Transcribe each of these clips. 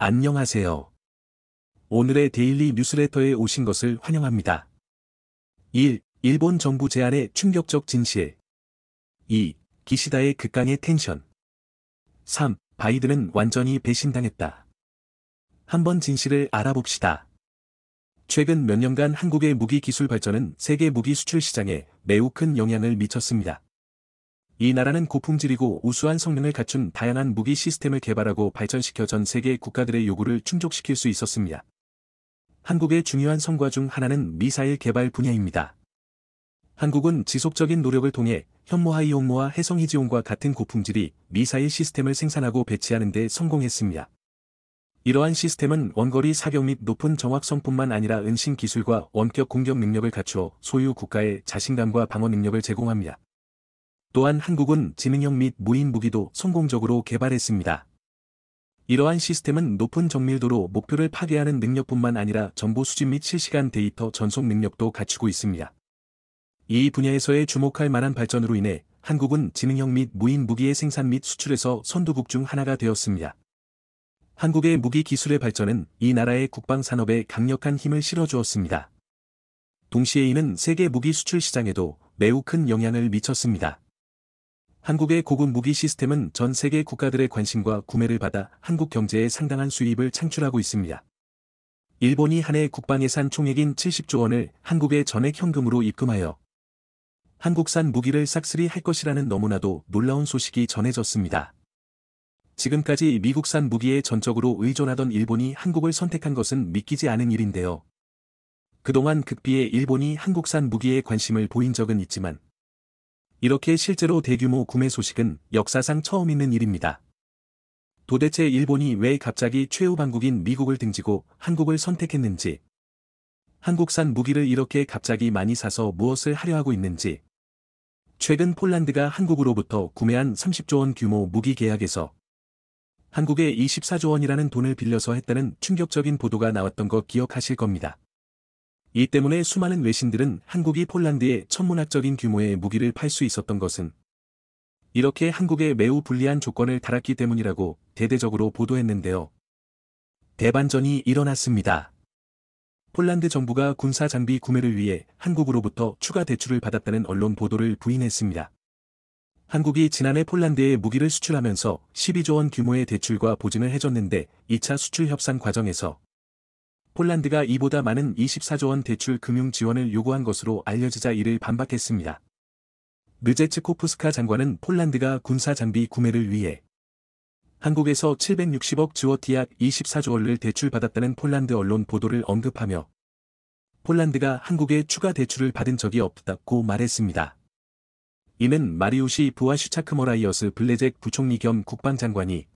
안녕하세요. 오늘의 데일리 뉴스레터에 오신 것을 환영합니다. 1. 일본 정부 제안의 충격적 진실 2. 기시다의 극강의 텐션 3. 바이든은 완전히 배신당했다. 한번 진실을 알아봅시다. 최근 몇 년간 한국의 무기 기술 발전은 세계 무기 수출 시장에 매우 큰 영향을 미쳤습니다. 이 나라는 고품질이고 우수한 성능을 갖춘 다양한 무기 시스템을 개발하고 발전시켜 전 세계 국가들의 요구를 충족시킬 수 있었습니다. 한국의 중요한 성과 중 하나는 미사일 개발 분야입니다. 한국은 지속적인 노력을 통해 현모하이온모와 해성이지온과 같은 고품질이 미사일 시스템을 생산하고 배치하는 데 성공했습니다. 이러한 시스템은 원거리 사격 및 높은 정확성뿐만 아니라 은신 기술과 원격 공격 능력을 갖추어 소유 국가의 자신감과 방어 능력을 제공합니다. 또한 한국은 지능형 및 무인 무기도 성공적으로 개발했습니다. 이러한 시스템은 높은 정밀도로 목표를 파괴하는 능력뿐만 아니라 정보 수집 및 실시간 데이터 전송 능력도 갖추고 있습니다. 이 분야에서의 주목할 만한 발전으로 인해 한국은 지능형 및 무인 무기의 생산 및 수출에서 선두국 중 하나가 되었습니다. 한국의 무기 기술의 발전은 이 나라의 국방 산업에 강력한 힘을 실어주었습니다. 동시에 이는 세계 무기 수출 시장에도 매우 큰 영향을 미쳤습니다. 한국의 고급 무기 시스템은 전 세계 국가들의 관심과 구매를 받아 한국 경제에 상당한 수입을 창출하고 있습니다. 일본이 한 해 국방예산 총액인 70조 원을 한국의 전액 현금으로 입금하여 한국산 무기를 싹쓸이 할 것이라는 너무나도 놀라운 소식이 전해졌습니다. 지금까지 미국산 무기에 전적으로 의존하던 일본이 한국을 선택한 것은 믿기지 않은 일인데요. 그동안 극비의 일본이 한국산 무기에 관심을 보인 적은 있지만 이렇게 실제로 대규모 구매 소식은 역사상 처음 있는 일입니다. 도대체 일본이 왜 갑자기 최후방국인 미국을 등지고 한국을 선택했는지, 한국산 무기를 이렇게 갑자기 많이 사서 무엇을 하려 하고 있는지, 최근 폴란드가 한국으로부터 구매한 30조 원 규모 무기 계약에서 한국에 24조 원이라는 돈을 빌려서 했다는 충격적인 보도가 나왔던 거 기억하실 겁니다. 이 때문에 수많은 외신들은 한국이 폴란드에 천문학적인 규모의 무기를 팔 수 있었던 것은 이렇게 한국에 매우 불리한 조건을 달았기 때문이라고 대대적으로 보도했는데요. 대반전이 일어났습니다. 폴란드 정부가 군사 장비 구매를 위해 한국으로부터 추가 대출을 받았다는 언론 보도를 부인했습니다. 한국이 지난해 폴란드에 무기를 수출하면서 12조 원 규모의 대출과 보증을 해줬는데 2차 수출 협상 과정에서 폴란드가 이보다 많은 24조 원 대출 금융 지원을 요구한 것으로 알려지자 이를 반박했습니다. 르제츠코프스카 장관은 폴란드가 군사 장비 구매를 위해 한국에서 760억 주어티 약 24조 원을 대출받았다는 폴란드 언론 보도를 언급하며 폴란드가 한국에 추가 대출을 받은 적이 없다고 말했습니다. 이는 마리우시 부와 슈차크모라이어스 블레젝 부총리 겸 국방장관이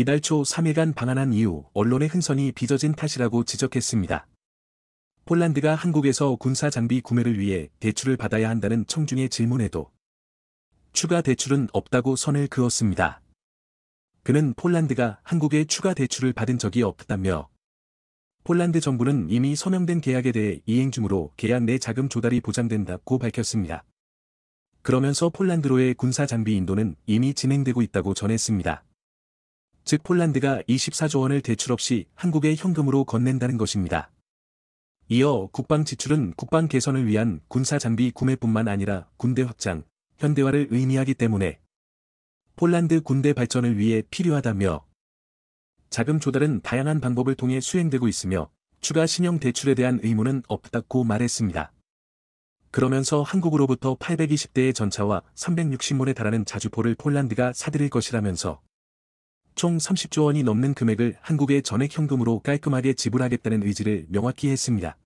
이달 초 3일간 방한한 이후 언론의 흥선이 빚어진 탓이라고 지적했습니다. 폴란드가 한국에서 군사 장비 구매를 위해 대출을 받아야 한다는 청중의 질문에도 추가 대출은 없다고 선을 그었습니다. 그는 폴란드가 한국에 추가 대출을 받은 적이 없다며 폴란드 정부는 이미 서명된 계약에 대해 이행 중으로 계약 내 자금 조달이 보장된다고 밝혔습니다. 그러면서 폴란드로의 군사 장비 인도는 이미 진행되고 있다고 전했습니다. 즉 폴란드가 24조 원을 대출 없이 한국에 현금으로 건넨다는 것입니다. 이어 국방 지출은 국방 개선을 위한 군사 장비 구매뿐만 아니라 군대 확장, 현대화를 의미하기 때문에 폴란드 군대 발전을 위해 필요하다며 자금 조달은 다양한 방법을 통해 수행되고 있으며 추가 신용 대출에 대한 의무는 없다고 말했습니다. 그러면서 한국으로부터 820대의 전차와 360문에 달하는 자주포를 폴란드가 사들일 것이라면서 총 30조 원이 넘는 금액을 한국의 전액 현금으로 깔끔하게 지불하겠다는 의지를 명확히 했습니다.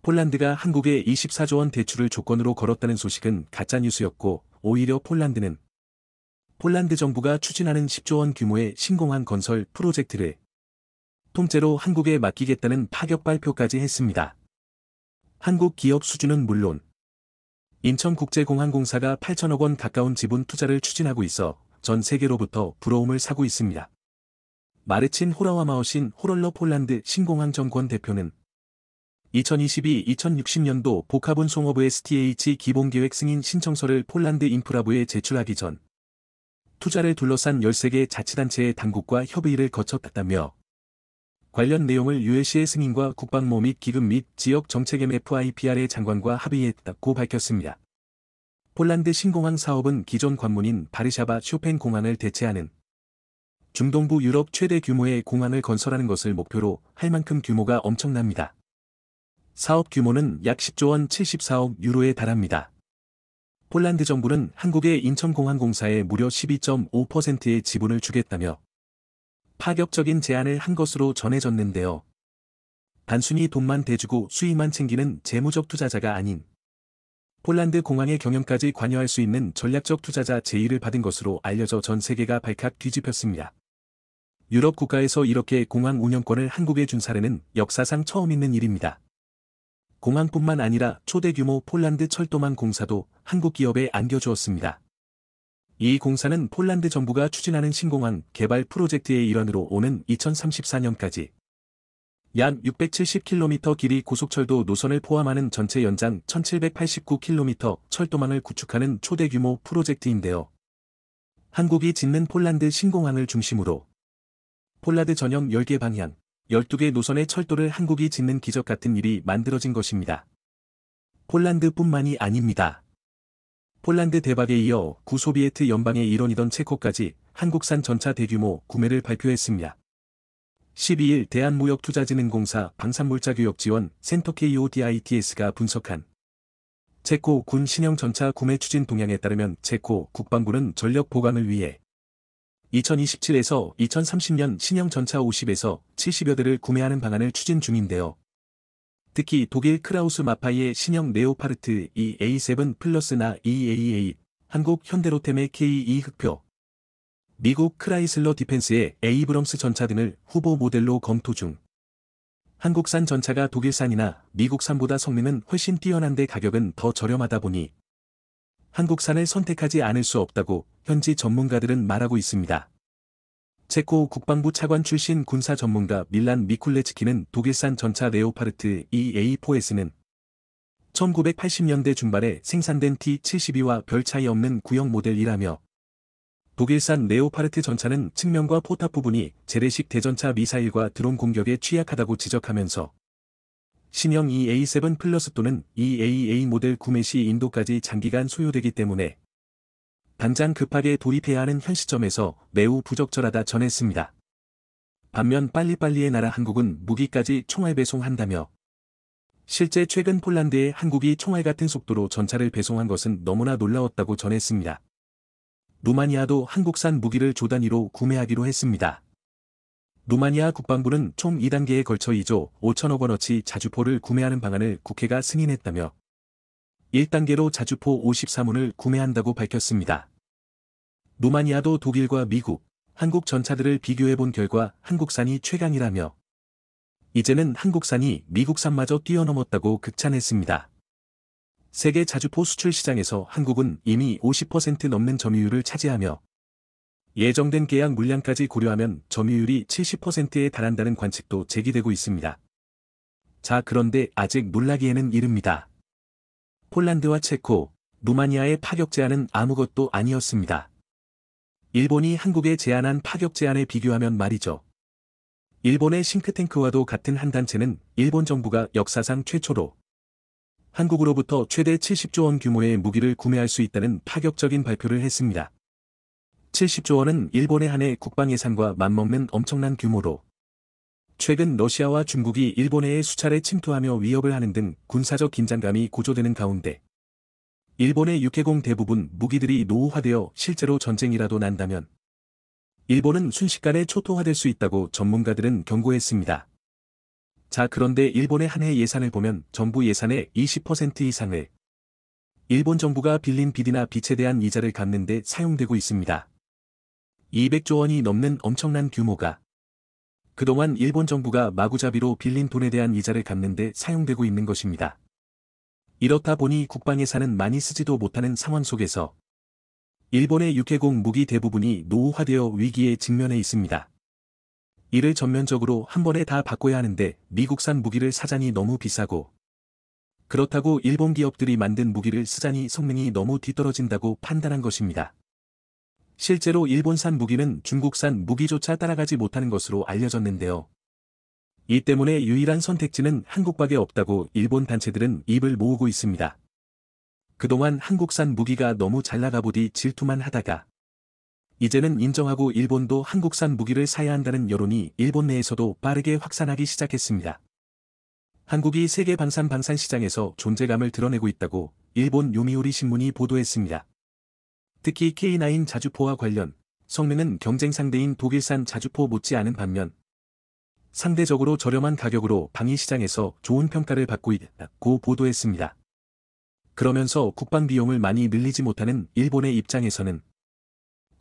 폴란드가 한국에 24조 원 대출을 조건으로 걸었다는 소식은 가짜뉴스였고 오히려 폴란드는 폴란드 정부가 추진하는 10조 원 규모의 신공항 건설 프로젝트를 통째로 한국에 맡기겠다는 파격 발표까지 했습니다. 한국 기업 수준은 물론 인천국제공항공사가 8천억 원 가까운 지분 투자를 추진하고 있어 전 세계로부터 부러움을 사고 있습니다. 마르친 호라와마우신 호럴러 폴란드 신공항 정권 대표는 2022-2060년도 복합은 송업의 STH 기본계획 승인 신청서를 폴란드 인프라부에 제출하기 전 투자를 둘러싼 13개 자치단체의 당국과 협의를 거쳤다며 관련 내용을 u l c 승인과 국방모 및 기금 및 지역 정책 MFIPR의 장관과 합의했다고 밝혔습니다. 폴란드 신공항 사업은 기존 관문인 바르샤바 쇼펜 공항을 대체하는 중동부 유럽 최대 규모의 공항을 건설하는 것을 목표로 할 만큼 규모가 엄청납니다. 사업 규모는 약 10조 원 74억 유로에 달합니다. 폴란드 정부는 한국의 인천공항공사에 무려 12.5%의 지분을 주겠다며 파격적인 제안을 한 것으로 전해졌는데요. 단순히 돈만 대주고 수익만 챙기는 재무적 투자자가 아닌 폴란드 공항의 경영까지 관여할 수 있는 전략적 투자자 제의를 받은 것으로 알려져 전 세계가 발칵 뒤집혔습니다. 유럽 국가에서 이렇게 공항 운영권을 한국에 준 사례는 역사상 처음 있는 일입니다. 공항뿐만 아니라 초대 규모 폴란드 철도망 공사도 한국 기업에 안겨주었습니다. 이 공사는 폴란드 정부가 추진하는 신공항 개발 프로젝트의 일환으로 오는 2034년까지 약 670km 길이 고속철도 노선을 포함하는 전체 연장 1789km 철도망을 구축하는 초대 규모 프로젝트인데요. 한국이 짓는 폴란드 신공항을 중심으로 폴라드 전역 10개 방향, 12개 노선의 철도를 한국이 짓는 기적 같은 일이 만들어진 것입니다. 폴란드뿐만이 아닙니다. 폴란드 대박에 이어 구소비에트 연방의 일원이던 체코까지 한국산 전차 대규모 구매를 발표했습니다. 12일 대한무역투자진흥공사 방산물자교역지원 센터 KODITS가 분석한 체코 군 신형 전차 구매 추진 동향에 따르면 체코 국방부는 전력 보강을 위해 2027에서 2030년 신형 전차 50에서 70여 대를 구매하는 방안을 추진 중인데요. 특히 독일 크라우스 마파이의 신형 네오파르트 EA7 플러스나 EAA, 한국 현대로템의 KE 흑표, 미국 크라이슬러 디펜스의 에이브럼스 전차 등을 후보 모델로 검토 중. 한국산 전차가 독일산이나 미국산보다 성능은 훨씬 뛰어난데 가격은 더 저렴하다 보니 한국산을 선택하지 않을 수 없다고 현지 전문가들은 말하고 있습니다. 체코 국방부 차관 출신 군사 전문가 밀란 미쿨레츠키는 독일산 전차 레오파르트 EA4S는 1980년대 중반에 생산된 T-72와 별 차이 없는 구형 모델이라며 독일산 네오파르트 전차는 측면과 포탑 부분이 재래식 대전차 미사일과 드론 공격에 취약하다고 지적하면서 신형 EA7 플러스 또는 EAA 모델 구매 시 인도까지 장기간 소요되기 때문에 당장 급하게 돌입해야 하는 현 시점에서 매우 부적절하다 전했습니다. 반면 빨리빨리의 나라 한국은 무기까지 총알 배송한다며 실제 최근 폴란드에 한국이 총알 같은 속도로 전차를 배송한 것은 너무나 놀라웠다고 전했습니다. 루마니아도 한국산 무기를 조단위로 구매하기로 했습니다. 루마니아 국방부는 총 2단계에 걸쳐 2조 5천억 원어치 자주포를 구매하는 방안을 국회가 승인했다며 1단계로 자주포 5 4문을 구매한다고 밝혔습니다. 루마니아도 독일과 미국, 한국 전차들을 비교해본 결과 한국산이 최강이라며 이제는 한국산이 미국산마저 뛰어넘었다고 극찬했습니다. 세계 자주포 수출 시장에서 한국은 이미 50% 넘는 점유율을 차지하며 예정된 계약 물량까지 고려하면 점유율이 70%에 달한다는 관측도 제기되고 있습니다. 자 그런데 아직 물나기에는 이릅니다. 폴란드와 체코, 루마니아의 파격 제한은 아무것도 아니었습니다. 일본이 한국에 제안한 파격 제한에 비교하면 말이죠. 일본의 싱크탱크와도 같은 한 단체는 일본 정부가 역사상 최초로 한국으로부터 최대 70조 원 규모의 무기를 구매할 수 있다는 파격적인 발표를 했습니다. 70조 원은 일본의 한해 국방 예산과 맞먹는 엄청난 규모로 최근 러시아와 중국이 일본해에 수차례 침투하며 위협을 하는 등 군사적 긴장감이 고조되는 가운데 일본의 육해공 대부분 무기들이 노후화되어 실제로 전쟁이라도 난다면 일본은 순식간에 초토화될 수 있다고 전문가들은 경고했습니다. 자 그런데 일본의 한 해 예산을 보면 정부 예산의 20% 이상을 일본 정부가 빌린 빚이나 빚에 대한 이자를 갚는 데 사용되고 있습니다. 200조 원이 넘는 엄청난 규모가 그동안 일본 정부가 마구잡이로 빌린 돈에 대한 이자를 갚는 데 사용되고 있는 것입니다. 이렇다 보니 국방 예산은 많이 쓰지도 못하는 상황 속에서 일본의 육해공 무기 대부분이 노후화되어 위기에 직면해 있습니다. 이를 전면적으로 한 번에 다 바꿔야 하는데 미국산 무기를 사자니 너무 비싸고 그렇다고 일본 기업들이 만든 무기를 쓰자니 성능이 너무 뒤떨어진다고 판단한 것입니다. 실제로 일본산 무기는 중국산 무기조차 따라가지 못하는 것으로 알려졌는데요. 이 때문에 유일한 선택지는 한국밖에 없다고 일본 단체들은 입을 모으고 있습니다. 그동안 한국산 무기가 너무 잘 나가보디 질투만 하다가 이제는 인정하고 일본도 한국산 무기를 사야 한다는 여론이 일본 내에서도 빠르게 확산하기 시작했습니다. 한국이 세계 방산 방산 시장에서 존재감을 드러내고 있다고 일본 요미우리 신문이 보도했습니다. 특히 K9 자주포와 관련 성능은 경쟁 상대인 독일산 자주포 못지않은 반면 상대적으로 저렴한 가격으로 방위 시장에서 좋은 평가를 받고 있다고 보도했습니다. 그러면서 국방 비용을 많이 늘리지 못하는 일본의 입장에서는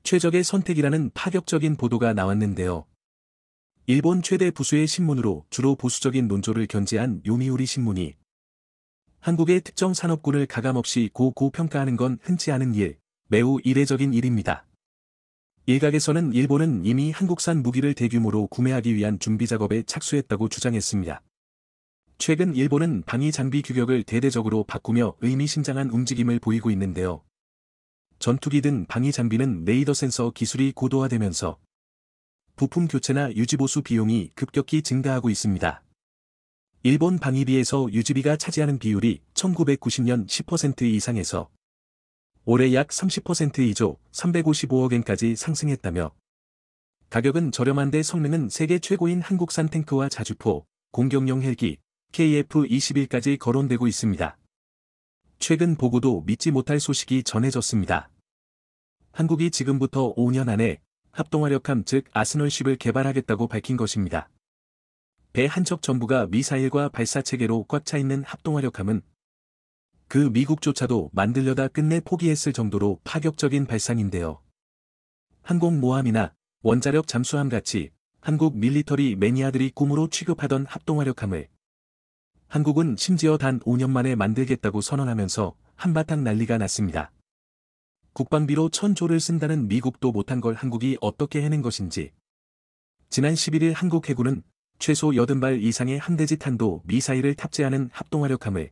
최적의 선택이라는 파격적인 보도가 나왔는데요. 일본 최대 부수의 신문으로 주로 보수적인 논조를 견제한 요미우리 신문이 한국의 특정 산업군을 가감없이 고고평가하는 건 흔치 않은 일, 매우 이례적인 일입니다. 일각에서는 일본은 이미 한국산 무기를 대규모로 구매하기 위한 준비 작업에 착수했다고 주장했습니다. 최근 일본은 방위 장비 규격을 대대적으로 바꾸며 의미심장한 움직임을 보이고 있는데요. 전투기 등 방위 장비는 레이더 센서 기술이 고도화되면서 부품 교체나 유지보수 비용이 급격히 증가하고 있습니다. 일본 방위비에서 유지비가 차지하는 비율이 1990년 10% 이상에서 올해 약 30%이조 355억엔까지 상승했다며 가격은 저렴한데 성능은 세계 최고인 한국산 탱크와 자주포, 공격용 헬기, KF-21까지 거론되고 있습니다. 최근 보고도 믿지 못할 소식이 전해졌습니다. 한국이 지금부터 5년 안에 합동화력함 즉아스널쉽을 개발하겠다고 밝힌 것입니다. 배 한 척 전부가 미사일과 발사체계로 꽉 차있는 합동화력함은 그 미국조차도 만들려다 끝내 포기했을 정도로 파격적인 발상인데요. 항공모함이나 원자력 잠수함 같이 한국 밀리터리 매니아들이 꿈으로 취급하던 합동화력함을 한국은 심지어 단 5년 만에 만들겠다고 선언하면서 한바탕 난리가 났습니다. 국방비로 천조를 쓴다는 미국도 못한 걸 한국이 어떻게 해낸 것인지. 지난 11일 한국 해군은 최소 80발 이상의 한대지 탄도 미사일을 탑재하는 합동화력함을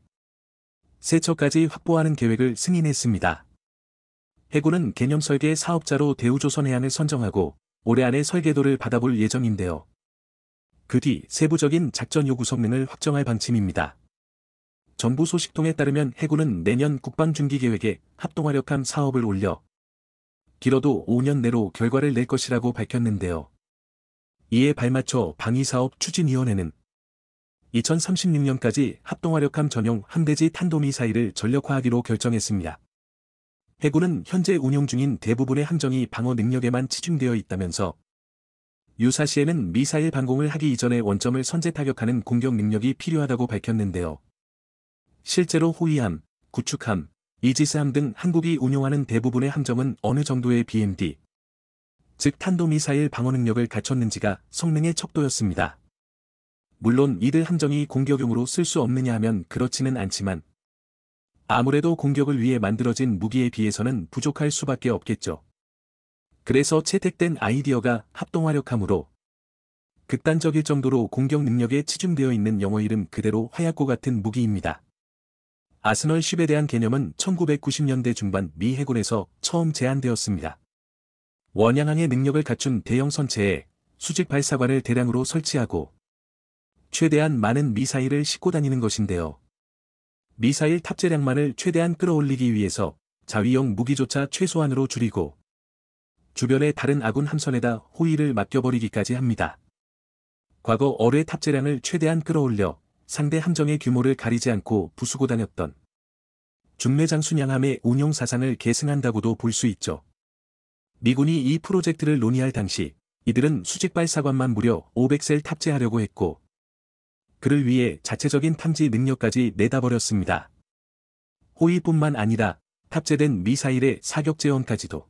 세척까지 확보하는 계획을 승인했습니다. 해군은 개념 설계 사업자로 대우조선해양을 선정하고 올해 안에 설계도를 받아볼 예정인데요. 그뒤 세부적인 작전 요구 성능을 확정할 방침입니다. 정부 소식통에 따르면 해군은 내년 국방중기계획에 합동화력함 사업을 올려 길어도 5년 내로 결과를 낼 것이라고 밝혔는데요. 이에 발맞춰 방위사업 추진위원회는 2036년까지 합동화력함 전용 함대지 탄도미사일을 전력화하기로 결정했습니다. 해군은 현재 운용 중인 대부분의 함정이 방어 능력에만 치중되어 있다면서 유사시에는 미사일 방공을 하기 이전에 원점을 선제 타격하는 공격 능력이 필요하다고 밝혔는데요. 실제로 호위함, 구축함, 이지스함 등 한국이 운용하는 대부분의 함정은 어느 정도의 BMD, 즉 탄도미사일 방어 능력을 갖췄는지가 성능의 척도였습니다. 물론 이들 함정이 공격용으로 쓸 수 없느냐 하면 그렇지는 않지만 아무래도 공격을 위해 만들어진 무기에 비해서는 부족할 수밖에 없겠죠. 그래서 채택된 아이디어가 합동화력하므로 극단적일 정도로 공격 능력에 치중되어 있는 영어 이름 그대로 화약고 같은 무기입니다. 아스널 10에 대한 개념은 1990년대 중반 미 해군에서 처음 제안되었습니다. 원양항의 능력을 갖춘 대형 선체에 수직 발사관을 대량으로 설치하고 최대한 많은 미사일을 싣고 다니는 것인데요. 미사일 탑재량만을 최대한 끌어올리기 위해서 자위용 무기조차 최소한으로 줄이고 주변의 다른 아군 함선에다 호의를 맡겨버리기까지 합니다. 과거 어뢰 탑재량을 최대한 끌어올려 상대 함정의 규모를 가리지 않고 부수고 다녔던 중매장 순양함의 운용 사상을 계승한다고도 볼 수 있죠. 미군이 이 프로젝트를 논의할 당시 이들은 수직발사관만 무려 500셀 탑재하려고 했고 그를 위해 자체적인 탐지 능력까지 내다버렸습니다. 호위뿐만 아니라 탑재된 미사일의 사격 제원까지도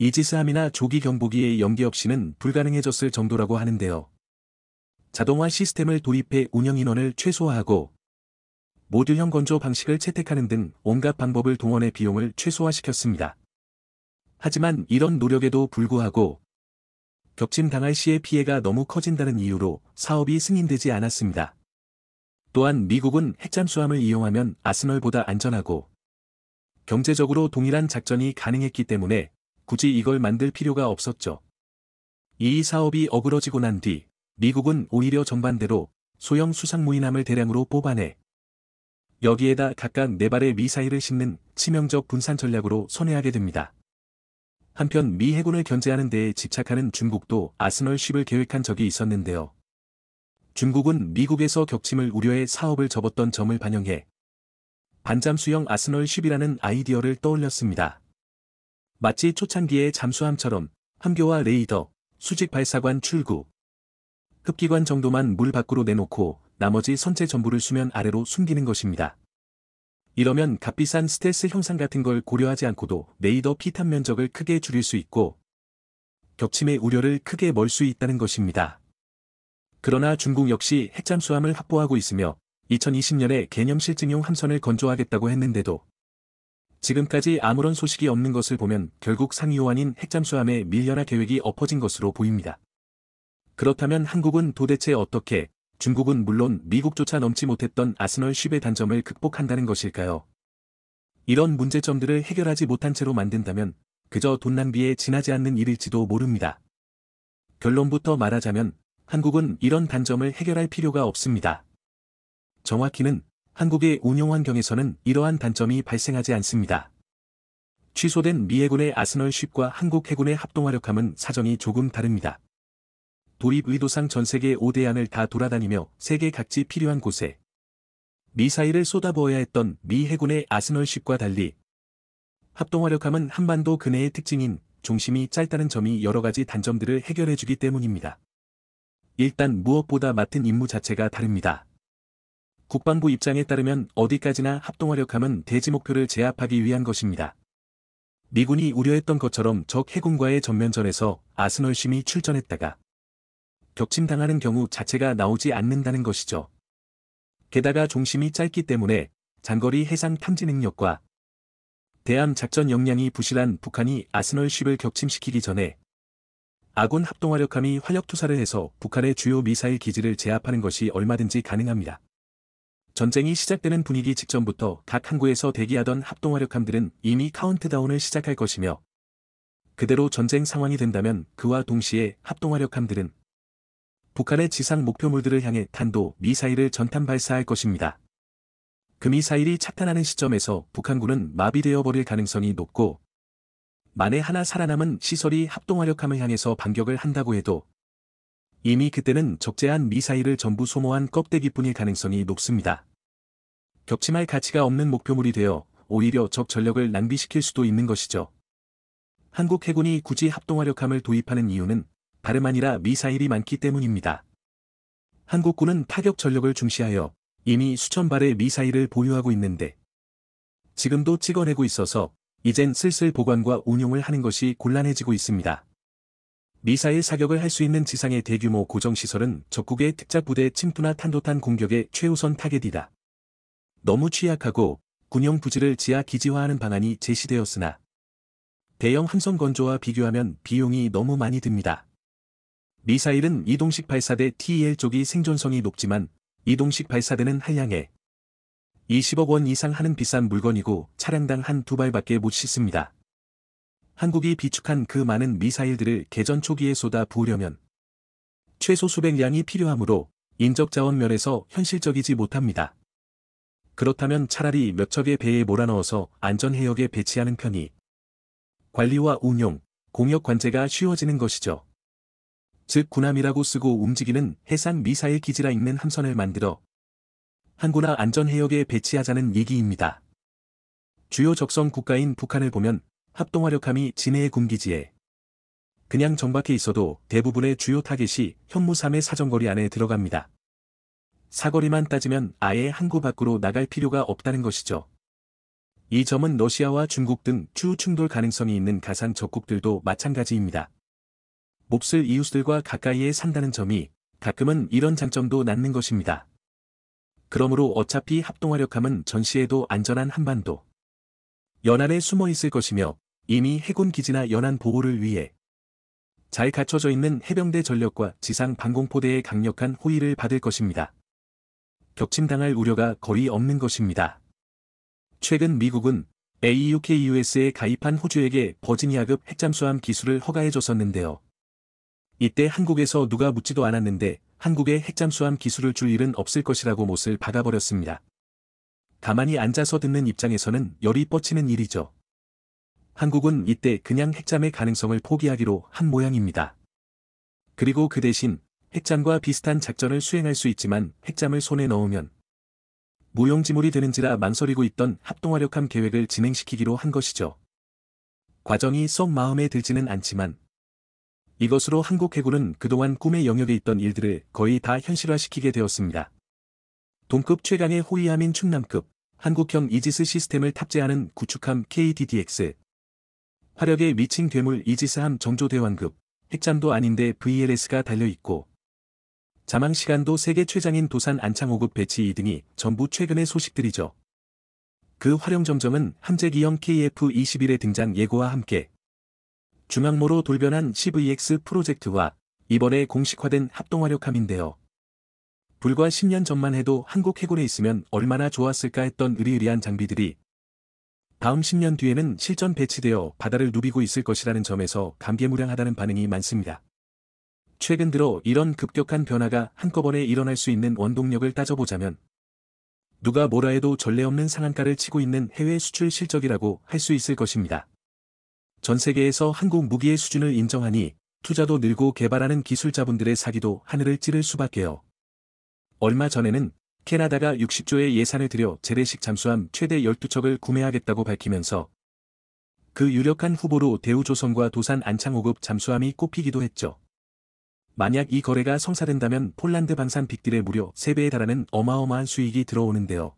이지스함이나 조기 경보기의 연기 없이는 불가능해졌을 정도라고 하는데요. 자동화 시스템을 도입해 운영인원을 최소화하고 모듈형 건조 방식을 채택하는 등 온갖 방법을 동원해 비용을 최소화시켰습니다. 하지만 이런 노력에도 불구하고 겹침 당할 시의 피해가 너무 커진다는 이유로 사업이 승인되지 않았습니다. 또한 미국은 핵잠수함을 이용하면 아스널보다 안전하고 경제적으로 동일한 작전이 가능했기 때문에 굳이 이걸 만들 필요가 없었죠. 이 사업이 어그러지고 난 뒤 미국은 오히려 정반대로 소형 수상무인함을 대량으로 뽑아내 여기에다 각각 네발의 미사일을 싣는 치명적 분산 전략으로 선회하게 됩니다. 한편 미 해군을 견제하는 데에 집착하는 중국도 아스널쉽을 계획한 적이 있었는데요. 중국은 미국에서 격침을 우려해 사업을 접었던 점을 반영해 반잠수형 아스널쉽이라는 아이디어를 떠올렸습니다. 마치 초창기의 잠수함처럼 함교와 레이더, 수직 발사관 출구, 흡기관 정도만 물 밖으로 내놓고 나머지 선체 전부를 수면 아래로 숨기는 것입니다. 이러면 값비싼 스텔스 형상 같은 걸 고려하지 않고도 레이더 피탄 면적을 크게 줄일 수 있고 격침의 우려를 크게 멀 수 있다는 것입니다. 그러나 중국 역시 핵잠수함을 확보하고 있으며 2020년에 개념 실증용 함선을 건조하겠다고 했는데도 지금까지 아무런 소식이 없는 것을 보면 결국 상위호환인 핵잠수함의 밀려나 계획이 엎어진 것으로 보입니다. 그렇다면 한국은 도대체 어떻게 중국은 물론 미국조차 넘지 못했던 아스널 10의 단점을 극복한다는 것일까요? 이런 문제점들을 해결하지 못한 채로 만든다면 그저 돈 낭비에 지나지 않는 일일지도 모릅니다. 결론부터 말하자면 한국은 이런 단점을 해결할 필요가 없습니다. 정확히는 한국의 운용 환경에서는 이러한 단점이 발생하지 않습니다. 취소된 미 해군의 아스널 쉽과 한국 해군의 합동화력함은 사정이 조금 다릅니다. 도입 의도상 전 세계 5대안을 다 돌아다니며 세계 각지 필요한 곳에 미사일을 쏟아부어야 했던 미 해군의 아스널 쉽과 달리 합동화력함은 한반도 근해의 특징인 중심이 짧다는 점이 여러 가지 단점들을 해결해주기 때문입니다. 일단 무엇보다 맡은 임무 자체가 다릅니다. 국방부 입장에 따르면 어디까지나 합동화력함은 대지 목표를 제압하기 위한 것입니다. 미군이 우려했던 것처럼 적 해군과의 전면전에서 아스널심이 출전했다가 격침당하는 경우 자체가 나오지 않는다는 것이죠. 게다가 중심이 짧기 때문에 장거리 해상 탐지 능력과 대함 작전 역량이 부실한 북한이 아스널십을 격침시키기 전에 아군 합동화력함이 화력투사를 해서 북한의 주요 미사일 기지를 제압하는 것이 얼마든지 가능합니다. 전쟁이 시작되는 분위기 직전부터 각 항구에서 대기하던 합동화력함들은 이미 카운트다운을 시작할 것이며 그대로 전쟁 상황이 된다면 그와 동시에 합동화력함들은 북한의 지상 목표물들을 향해 탄도 미사일을 전탄 발사할 것입니다. 그 미사일이 착탄하는 시점에서 북한군은 마비되어 버릴 가능성이 높고 만에 하나 살아남은 시설이 합동화력함을 향해서 반격을 한다고 해도 이미 그때는 적재한 미사일을 전부 소모한 껍데기뿐일 가능성이 높습니다. 겹침할 가치가 없는 목표물이 되어 오히려 적 전력을 낭비시킬 수도 있는 것이죠. 한국 해군이 굳이 합동화력함을 도입하는 이유는 다름 아니라 미사일이 많기 때문입니다. 한국군은 타격 전력을 중시하여 이미 수천 발의 미사일을 보유하고 있는데 지금도 찍어내고 있어서 이젠 슬슬 보관과 운용을 하는 것이 곤란해지고 있습니다. 미사일 사격을 할 수 있는 지상의 대규모 고정시설은 적국의 특자부대 침투나 탄도탄 공격의 최우선 타겟이다. 너무 취약하고 군용 부지를 지하 기지화하는 방안이 제시되었으나 대형 함선 건조와 비교하면 비용이 너무 많이 듭니다. 미사일은 이동식 발사대 TEL 쪽이 생존성이 높지만 이동식 발사대는 한량에 20억 원 이상 하는 비싼 물건이고 차량당 한 두 발밖에 못 씻습니다. 한국이 비축한 그 많은 미사일들을 개전 초기에 쏟아 부으려면 최소 수백 량이 필요하므로 인적 자원 면에서 현실적이지 못합니다. 그렇다면 차라리 몇 척의 배에 몰아넣어서 안전해역에 배치하는 편이 관리와 운용, 공역 관제가 쉬워지는 것이죠. 즉 군함이라고 쓰고 움직이는 해상 미사일 기지라 읽는 함선을 만들어 항구나 안전해역에 배치하자는 얘기입니다. 주요 적성 국가인 북한을 보면 합동화력함이 진해의 군기지에 그냥 정박해 있어도 대부분의 주요 타겟이 현무 삼의 사정거리 안에 들어갑니다. 사거리만 따지면 아예 항구 밖으로 나갈 필요가 없다는 것이죠. 이 점은 러시아와 중국 등 추후 충돌 가능성이 있는 가상 적국들도 마찬가지입니다. 몹쓸 이웃들과 가까이에 산다는 점이 가끔은 이런 장점도 낳는 것입니다. 그러므로 어차피 합동화력함은 전시에도 안전한 한반도. 연안에 숨어 있을 것이며 이미 해군 기지나 연안 보호를 위해 잘 갖춰져 있는 해병대 전력과 지상 방공포대의 강력한 호의를 받을 것입니다. 격침당할 우려가 거의 없는 것입니다. 최근 미국은 AUKUS에 가입한 호주에게 버지니아급 핵잠수함 기술을 허가해줬었는데요. 이때 한국에서 누가 묻지도 않았는데 한국의 핵잠수함 기술을 줄 일은 없을 것이라고 못을 박아버렸습니다. 가만히 앉아서 듣는 입장에서는 열이 뻗치는 일이죠. 한국은 이때 그냥 핵잠의 가능성을 포기하기로 한 모양입니다. 그리고 그 대신 핵잠과 비슷한 작전을 수행할 수 있지만 핵잠을 손에 넣으면 무용지물이 되는지라 망설이고 있던 합동화력함 계획을 진행시키기로 한 것이죠. 과정이 썩 마음에 들지는 않지만 이것으로 한국 해군은 그동안 꿈의 영역에 있던 일들을 거의 다 현실화시키게 되었습니다. 동급 최강의 호위함인 충남급, 한국형 이지스 시스템을 탑재하는 구축함 KDDX, 화력의 위칭 괴물 이지스함 정조대왕급, 핵잠도 아닌데 VLS가 달려있고, 자망시간도 세계 최장인 도산 안창호급 배치 2등이 전부 최근의 소식들이죠. 그 활용점정은 함재기형 KF-21의 등장 예고와 함께 중앙모로 돌변한 CVX 프로젝트와 이번에 공식화된 합동화력함인데요. 불과 10년 전만 해도 한국 해군에 있으면 얼마나 좋았을까 했던 의리의리한 장비들이 다음 10년 뒤에는 실전 배치되어 바다를 누비고 있을 것이라는 점에서 감개무량하다는 반응이 많습니다. 최근 들어 이런 급격한 변화가 한꺼번에 일어날 수 있는 원동력을 따져보자면 누가 뭐라 해도 전례 없는 상한가를 치고 있는 해외 수출 실적이라고 할 수 있을 것입니다. 전 세계에서 한국 무기의 수준을 인정하니 투자도 늘고 개발하는 기술자분들의 사기도 하늘을 찌를 수밖에요. 얼마 전에는 캐나다가 60조의 예산을 들여 재래식 잠수함 최대 12척을 구매하겠다고 밝히면서 그 유력한 후보로 대우조선과 도산 안창호급 잠수함이 꼽히기도 했죠. 만약 이 거래가 성사된다면 폴란드 방산 빅딜의 무려 3배에 달하는 어마어마한 수익이 들어오는데요.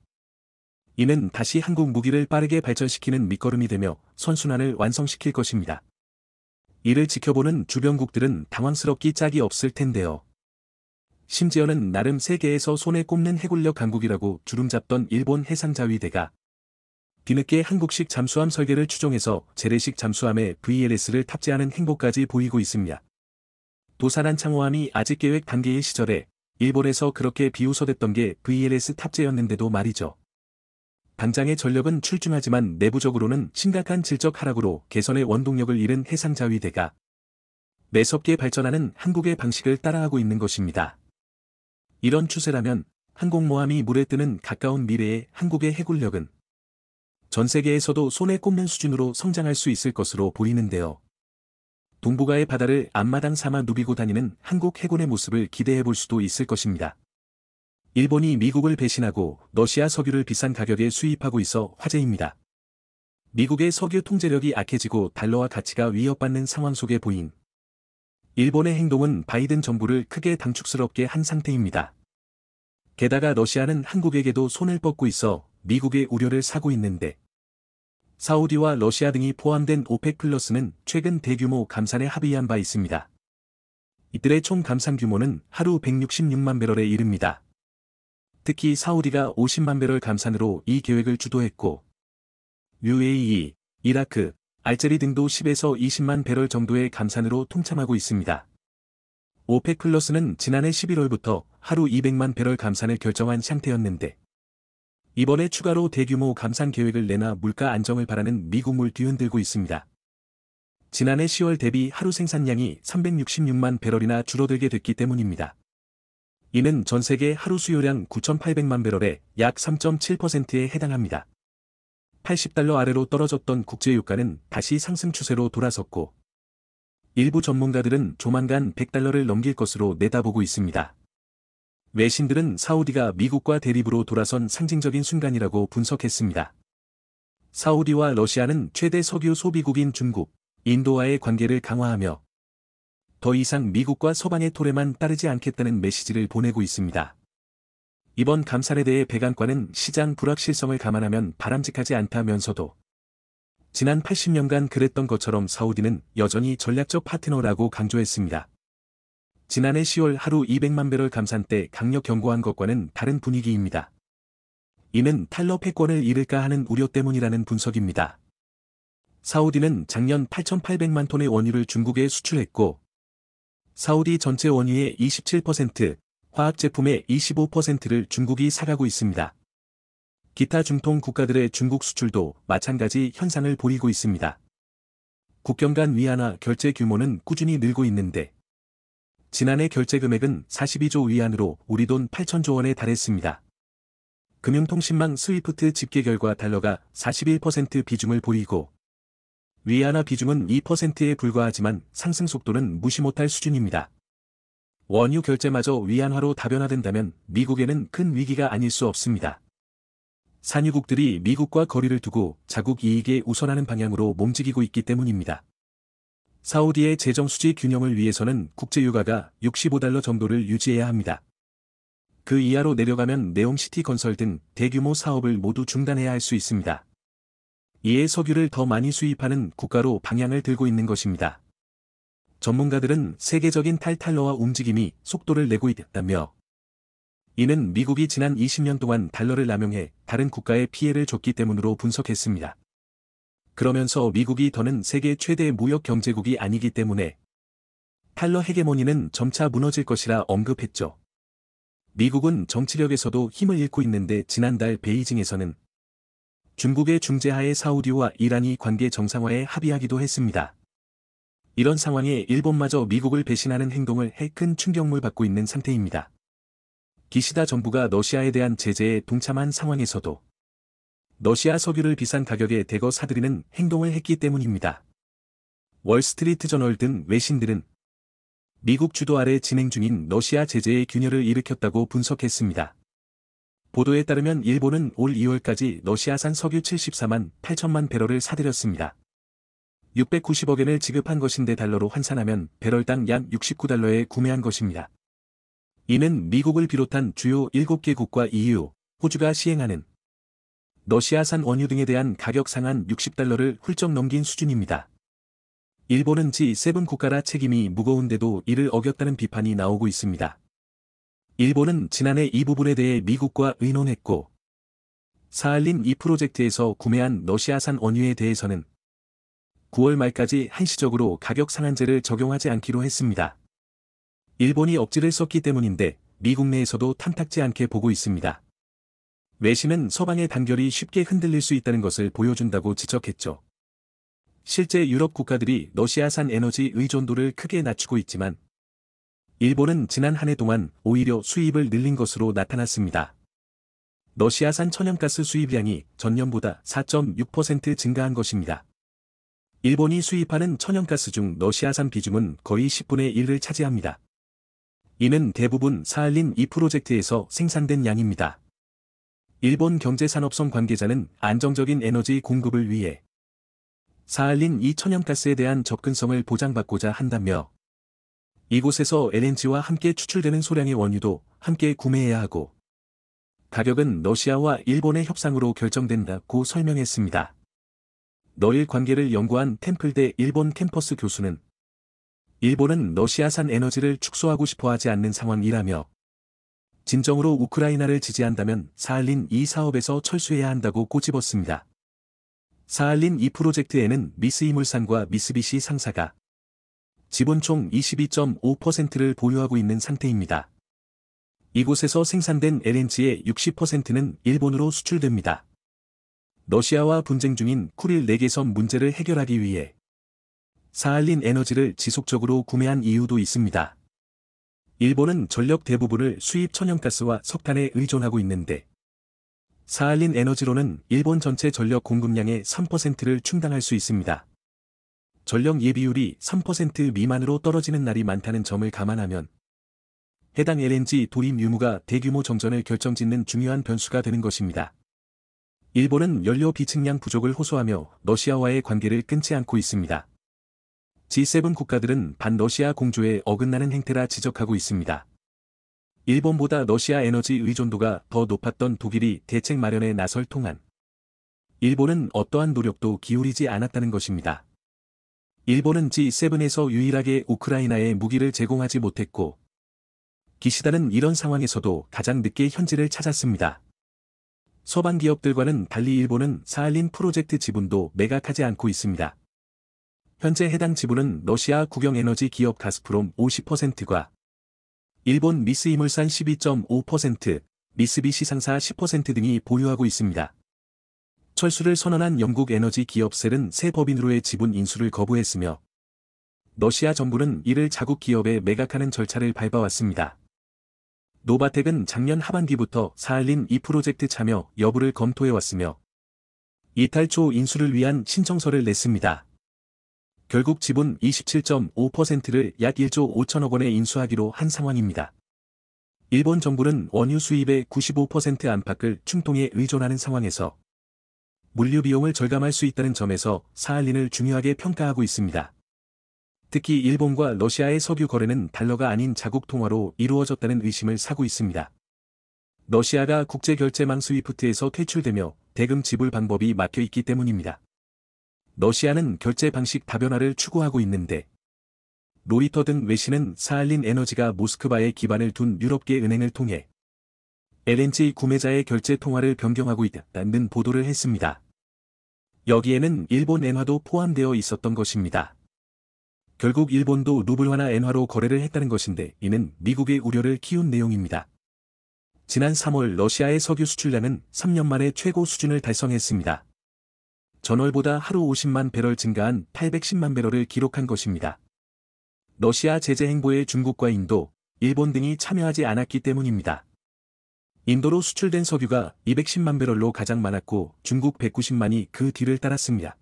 이는 다시 한국 무기를 빠르게 발전시키는 밑거름이 되며 선순환을 완성시킬 것입니다. 이를 지켜보는 주변국들은 당황스럽기 짝이 없을 텐데요. 심지어는 나름 세계에서 손에 꼽는 해군력 강국이라고 주름잡던 일본 해상자위대가 뒤늦게 한국식 잠수함 설계를 추종해서 재래식 잠수함에 VLS를 탑재하는 행보까지 보이고 있습니다. 도산한 창호함이 아직 계획 단계의 시절에 일본에서 그렇게 비우소됐던 게 VLS 탑재였는데도 말이죠. 당장의 전력은 출중하지만 내부적으로는 심각한 질적 하락으로 개선의 원동력을 잃은 해상자위대가 매섭게 발전하는 한국의 방식을 따라하고 있는 것입니다. 이런 추세라면 항공모함이 물에 뜨는 가까운 미래의 한국의 해군력은 전 세계에서도 손에 꼽는 수준으로 성장할 수 있을 것으로 보이는데요. 동북아의 바다를 앞마당 삼아 누비고 다니는 한국 해군의 모습을 기대해 볼 수도 있을 것입니다. 일본이 미국을 배신하고 러시아 석유를 비싼 가격에 수입하고 있어 화제입니다. 미국의 석유 통제력이 악해지고 달러와 가치가 위협받는 상황 속에 보인 일본의 행동은 바이든 정부를 크게 당축스럽게 한 상태입니다. 게다가 러시아는 한국에게도 손을 뻗고 있어 미국의 우려를 사고 있는데 사우디와 러시아 등이 포함된 오펙 플러스는 최근 대규모 감산에 합의한 바 있습니다. 이들의 총 감산 규모는 하루 166만 배럴에 이릅니다. 특히 사우디가 50만 배럴 감산으로 이 계획을 주도했고 UAE, 이라크, 알제리 등도 10에서 20만 배럴 정도의 감산으로 통참하고 있습니다. 오펙 플러스는 지난해 11월부터 하루 200만 배럴 감산을 결정한 상태였는데 이번에 추가로 대규모 감산 계획을 내나 물가 안정을 바라는 미국물 뒤흔들고 있습니다. 지난해 10월 대비 하루 생산량이 366만 배럴이나 줄어들게 됐기 때문입니다. 이는 전 세계 하루 수요량 9,800만 배럴의 약 3.7%에 해당합니다. 80달러 아래로 떨어졌던 국제유가는 다시 상승 추세로 돌아섰고 일부 전문가들은 조만간 100달러를 넘길 것으로 내다보고 있습니다. 외신들은 사우디가 미국과 대립으로 돌아선 상징적인 순간이라고 분석했습니다. 사우디와 러시아는 최대 석유 소비국인 중국, 인도와의 관계를 강화하며 더 이상 미국과 서방의 토레만 따르지 않겠다는 메시지를 보내고 있습니다. 이번 감사에 대해 배관과는 시장 불확실성을 감안하면 바람직하지 않다면서도 지난 80년간 그랬던 것처럼 사우디는 여전히 전략적 파트너라고 강조했습니다. 지난해 10월 하루 200만 배럴 감산 때 강력 경고한 것과는 다른 분위기입니다. 이는 탈러 패권을 잃을까 하는 우려 때문이라는 분석입니다. 사우디는 작년 8,800만 톤의 원유를 중국에 수출했고 사우디 전체 원유의 27%, 화학제품의 25%를 중국이 사가고 있습니다. 기타 중통 국가들의 중국 수출도 마찬가지 현상을 보이고 있습니다. 국경 간 위안화 결제 규모는 꾸준히 늘고 있는데 지난해 결제 금액은 42조 위안으로 우리 돈 8천조 원에 달했습니다. 금융통신망 스위프트 집계 결과 달러가 41% 비중을 보이고 위안화 비중은 2%에 불과하지만 상승 속도는 무시 못할 수준입니다. 원유 결제마저 위안화로 다변화된다면 미국에는 큰 위기가 아닐 수 없습니다. 산유국들이 미국과 거리를 두고 자국 이익에 우선하는 방향으로 몸직이고 있기 때문입니다. 사우디의 재정 수지 균형을 위해서는 국제유가가 65달러 정도를 유지해야 합니다. 그 이하로 내려가면 네옴시티 건설 등 대규모 사업을 모두 중단해야 할 수 있습니다. 이에 석유를 더 많이 수입하는 국가로 방향을 들고 있는 것입니다. 전문가들은 세계적인 탈탈러와 움직임이 속도를 내고 있다며 이는 미국이 지난 20년 동안 달러를 남용해 다른 국가에 피해를 줬기 때문으로 분석했습니다. 그러면서 미국이 더는 세계 최대 무역 경제국이 아니기 때문에 달러 헤게모니는 점차 무너질 것이라 언급했죠. 미국은 정치력에서도 힘을 잃고 있는데 지난달 베이징에서는 중국의 중재하에 사우디와 이란이 관계 정상화에 합의하기도 했습니다. 이런 상황에 일본마저 미국을 배신하는 행동을 해 큰 충격물 받고 있는 상태입니다. 기시다 정부가 러시아에 대한 제재에 동참한 상황에서도 러시아 석유를 비싼 가격에 대거 사들이는 행동을 했기 때문입니다. 월스트리트 저널 등 외신들은 미국 주도 아래 진행 중인 러시아 제재의 균열을 일으켰다고 분석했습니다. 보도에 따르면 일본은 올 2월까지 러시아산 석유 74만 8천만 배럴을 사들였습니다. 690억 엔을 지급한 것인데 달러로 환산하면 배럴당 약 69달러에 구매한 것입니다. 이는 미국을 비롯한 주요 7개국과 EU, 호주가 시행하는 러시아산 원유 등에 대한 가격 상한 60달러를 훌쩍 넘긴 수준입니다. 일본은 G7 국가라 책임이 무거운데도 이를 어겼다는 비판이 나오고 있습니다. 일본은 지난해 이 부분에 대해 미국과 의논했고 사할린 이 프로젝트에서 구매한 러시아산 원유에 대해서는 9월 말까지 한시적으로 가격 상한제를 적용하지 않기로 했습니다. 일본이 억지를 썼기 때문인데 미국 내에서도 탐탁지 않게 보고 있습니다. 외신은 서방의 단결이 쉽게 흔들릴 수 있다는 것을 보여준다고 지적했죠. 실제 유럽 국가들이 러시아산 에너지 의존도를 크게 낮추고 있지만 일본은 지난 한 해 동안 오히려 수입을 늘린 것으로 나타났습니다. 러시아산 천연가스 수입량이 전년보다 4.6% 증가한 것입니다. 일본이 수입하는 천연가스 중 러시아산 비중은 거의 10분의 1을 차지합니다. 이는 대부분 사할린 이 프로젝트에서 생산된 양입니다. 일본 경제산업성 관계자는 안정적인 에너지 공급을 위해 사할린 2 천연가스에 대한 접근성을 보장받고자 한다며 이곳에서 LNG와 함께 추출되는 소량의 원유도 함께 구매해야 하고 가격은 러시아와 일본의 협상으로 결정된다고 설명했습니다. 너일 관계를 연구한 템플대 일본 캠퍼스 교수는 일본은 러시아산 에너지를 축소하고 싶어 하지 않는 상황이라며 진정으로 우크라이나를 지지한다면 사할린 이 사업에서 철수해야 한다고 꼬집었습니다. 사할린 이 프로젝트에는 미스이물산과 미쓰비시 상사가 지분 총 22.5%를 보유하고 있는 상태입니다. 이곳에서 생산된 LNG의 60%는 일본으로 수출됩니다. 러시아와 분쟁 중인 쿠릴 4개선 문제를 해결하기 위해 사할린 에너지를 지속적으로 구매한 이유도 있습니다. 일본은 전력 대부분을 수입 천연가스와 석탄에 의존하고 있는데 사할린 에너지로는 일본 전체 전력 공급량의 3%를 충당할 수 있습니다. 전력 예비율이 3% 미만으로 떨어지는 날이 많다는 점을 감안하면 해당 LNG 도입 유무가 대규모 정전을 결정짓는 중요한 변수가 되는 것입니다. 일본은 연료 비측량 부족을 호소하며 러시아와의 관계를 끊지 않고 있습니다. G7 국가들은 반러시아 공조에 어긋나는 행태라 지적하고 있습니다. 일본보다 러시아 에너지 의존도가 더 높았던 독일이 대책 마련에 나설 통한 일본은 어떠한 노력도 기울이지 않았다는 것입니다. 일본은 G7에서 유일하게 우크라이나에 무기를 제공하지 못했고 기시다는 이런 상황에서도 가장 늦게 현지를 찾았습니다. 서방 기업들과는 달리 일본은 사할린 프로젝트 지분도 매각하지 않고 있습니다. 현재 해당 지분은 러시아 국영에너지 기업 가스프롬 50%과 일본 미스이물산 12.5%, 미쓰비시 상사 10% 등이 보유하고 있습니다. 철수를 선언한 영국 에너지 기업 셀은 새 법인으로의 지분 인수를 거부했으며 러시아 정부는 이를 자국 기업에 매각하는 절차를 밟아왔습니다. 노바텍은 작년 하반기부터 사할린 이 프로젝트 참여 여부를 검토해왔으며 이탈 초 인수를 위한 신청서를 냈습니다. 결국 지분 27.5%를 약 1조 5천억 원에 인수하기로 한 상황입니다. 일본 정부는 원유 수입의 95% 안팎을 충통에 의존하는 상황에서 물류 비용을 절감할 수 있다는 점에서 사할린을 중요하게 평가하고 있습니다. 특히 일본과 러시아의 석유 거래는 달러가 아닌 자국 통화로 이루어졌다는 의심을 사고 있습니다. 러시아가 국제결제망 스위프트에서 퇴출되며 대금 지불 방법이 막혀 있기 때문입니다. 러시아는 결제 방식 다변화를 추구하고 있는데 로이터 등 외신은 사할린 에너지가 모스크바에 기반을 둔 유럽계 은행을 통해 LNG 구매자의 결제 통화를 변경하고 있다는 보도를 했습니다. 여기에는 일본 엔화도 포함되어 있었던 것입니다. 결국 일본도 루블화나 엔화로 거래를 했다는 것인데 이는 미국의 우려를 키운 내용입니다. 지난 3월 러시아의 석유 수출량은 3년 만에 최고 수준을 달성했습니다. 전월보다 하루 50만 배럴 증가한 810만 배럴을 기록한 것입니다. 러시아 제재 행보에 중국과 인도, 일본 등이 참여하지 않았기 때문입니다. 인도로 수출된 석유가 210만 배럴로 가장 많았고 중국 190만이 그 뒤를 따랐습니다.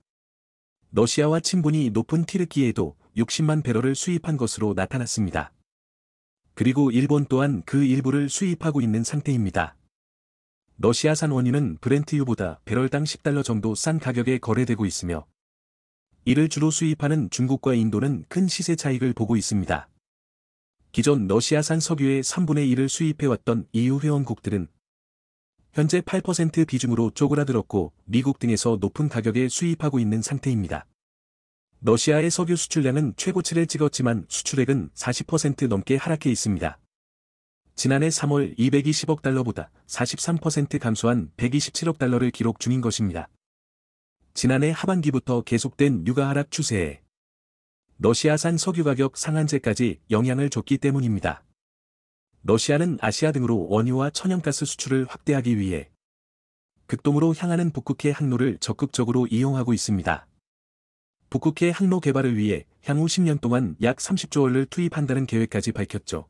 러시아와 친분이 높은 티르키에도 60만 배럴을 수입한 것으로 나타났습니다. 그리고 일본 또한 그 일부를 수입하고 있는 상태입니다. 러시아산 원유는 브렌트유보다 배럴당 10달러 정도 싼 가격에 거래되고 있으며 이를 주로 수입하는 중국과 인도는 큰 시세 차익을 보고 있습니다. 기존 러시아산 석유의 3분의 1을 수입해왔던 EU 회원국들은 현재 8% 비중으로 쪼그라들었고 미국 등에서 높은 가격에 수입하고 있는 상태입니다. 러시아의 석유 수출량은 최고치를 찍었지만 수출액은 40% 넘게 하락해 있습니다. 지난해 3월 220억 달러보다 43% 감소한 127억 달러를 기록 중인 것입니다. 지난해 하반기부터 계속된 유가 하락 추세에 러시아산 석유 가격 상한제까지 영향을 줬기 때문입니다. 러시아는 아시아 등으로 원유와 천연가스 수출을 확대하기 위해 극동으로 향하는 북극해 항로를 적극적으로 이용하고 있습니다. 북극해 항로 개발을 위해 향후 10년 동안 약 30조 원을 투입한다는 계획까지 밝혔죠.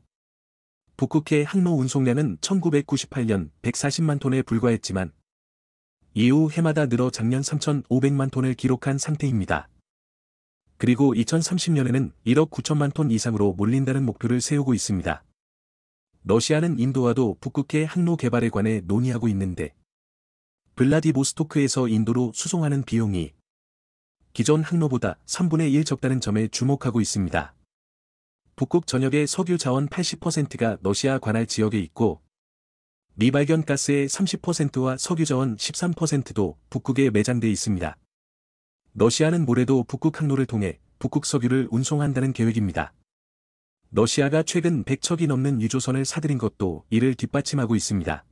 북극해 항로 운송량은 1998년 140만 톤에 불과했지만 이후 해마다 늘어 작년 3,500만 톤을 기록한 상태입니다. 그리고 2030년에는 1억 9천만 톤 이상으로 몰린다는 목표를 세우고 있습니다. 러시아는 인도와도 북극해 항로 개발에 관해 논의하고 있는데 블라디보스토크에서 인도로 수송하는 비용이 기존 항로보다 3분의 1 적다는 점에 주목하고 있습니다. 북극 전역의 석유 자원 80%가 러시아 관할 지역에 있고 미발견 가스의 30%와 석유 자원 13%도 북극에 매장돼 있습니다. 러시아는 모레도 북극 항로를 통해 북극 석유를 운송한다는 계획입니다. 러시아가 최근 100척이 넘는 유조선을 사들인 것도 이를 뒷받침하고 있습니다.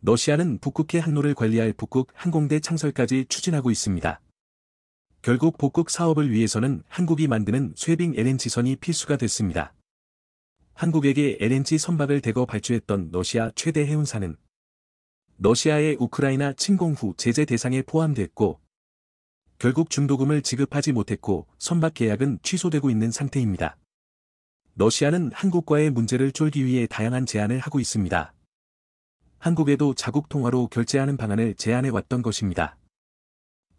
러시아는 북극해 항로를 관리할 북극 항공대 창설까지 추진하고 있습니다. 결국 복국 사업을 위해서는 한국이 만드는 쇠빙 LNG선이 필수가 됐습니다. 한국에게 LNG 선박을 대거 발주했던 러시아 최대 해운사는 러시아의 우크라이나 침공 후 제재 대상에 포함됐고 결국 중도금을 지급하지 못했고 선박 계약은 취소되고 있는 상태입니다. 러시아는 한국과의 문제를 쫄기 위해 다양한 제안을 하고 있습니다. 한국에도 자국 통화로 결제하는 방안을 제안해 왔던 것입니다.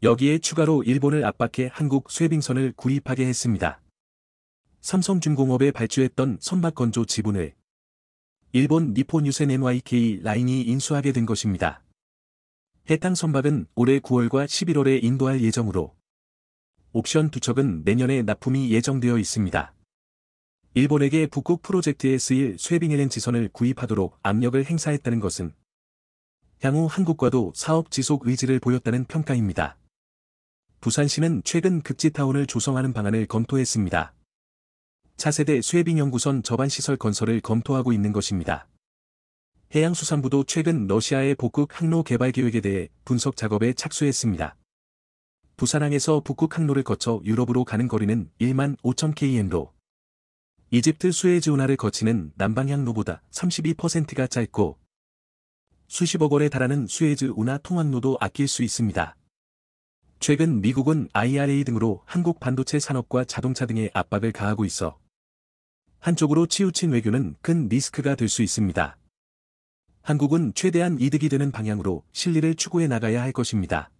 여기에 추가로 일본을 압박해 한국 쇠빙선을 구입하게 했습니다. 삼성중공업에 발주했던 선박건조 지분을 일본 니포뉴센 NYK 라인이 인수하게 된 것입니다. 해당 선박은 올해 9월과 11월에 인도할 예정으로 옵션 두 척은 내년에 납품이 예정되어 있습니다. 일본에게 북극 프로젝트에 쓰일 쇠빙에렌지선을 구입하도록 압력을 행사했다는 것은 향후 한국과도 사업 지속 의지를 보였다는 평가입니다. 부산시는 최근 급지타운을 조성하는 방안을 검토했습니다. 차세대 쇠빙연구선 저반시설 건설을 검토하고 있는 것입니다. 해양수산부도 최근 러시아의 북극 항로 개발 계획에 대해 분석 작업에 착수했습니다. 부산항에서 북극 항로를 거쳐 유럽으로 가는 거리는 1만 5천 km로 이집트 수에즈 운하를 거치는 남방향로보다 32%가 짧고 수십억 원에 달하는 수에즈 운하 통항로도 아낄 수 있습니다. 최근 미국은 IRA 등으로 한국 반도체 산업과 자동차 등에 압박을 가하고 있어 한쪽으로 치우친 외교는 큰 리스크가 될 수 있습니다. 한국은 최대한 이득이 되는 방향으로 실리를 추구해 나가야 할 것입니다.